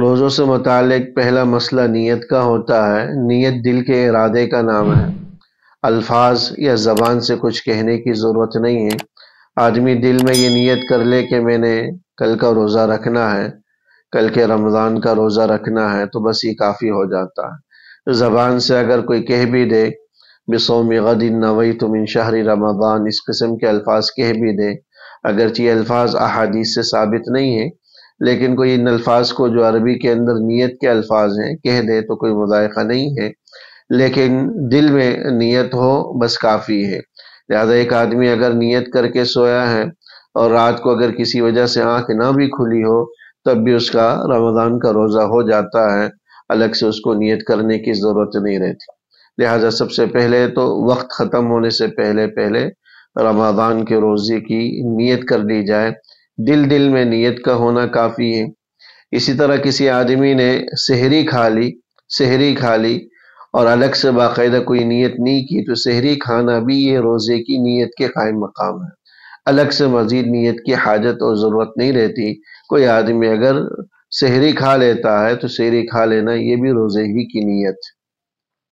रोज़ों से मुतक पहला मसला नीयत का होता है नीयत दिल के इरादे का नाम है अल्फाज या ज़बान से कुछ कहने की ज़रूरत नहीं है आदमी दिल में ये नीयत कर ले कि मैंने कल का रोज़ा रखना है कल के रमज़ान का रोज़ा रखना है तो बस ये काफ़ी हो जाता है ज़बान से अगर कोई कह भी दे बिसोम गदिन नवई तुम इन शहरी रमज़ान इस किस्म के अल्फाज कह भी दे ये अल्फाज अहादीस से साबित नहीं है लेकिन कोई इन अल्फाज को जो अरबी के अंदर नीयत के अल्फाज हैं कह दे तो कोई मुदायका नहीं है लेकिन दिल में नीयत हो बस काफ़ी है लिहाजा एक आदमी अगर नीयत करके सोया है और रात को अगर किसी वजह से आँख ना भी खुली हो तब भी उसका रमज़ान का रोज़ा हो जाता है अलग से उसको नीयत करने की ज़रूरत नहीं रहती लिहाजा सबसे पहले तो वक्त ख़त्म होने से पहले पहले रमज़ान के रोज़े की नीयत कर ली जाए दिल दिल में नीयत का होना काफ़ी है इसी तरह किसी आदमी ने सहरी खा ली सहरी खा ली और अलग से बाकायदा कोई नीयत नहीं की तो सहरी खाना भी ये रोज़े की नीयत के कायम मकाम है अलग से मज़ीद नीयत की हाजत और ज़रूरत नहीं रहती कोई आदमी अगर सहरी खा लेता है तो सहरी खा लेना ये भी रोज़े ही की नीयत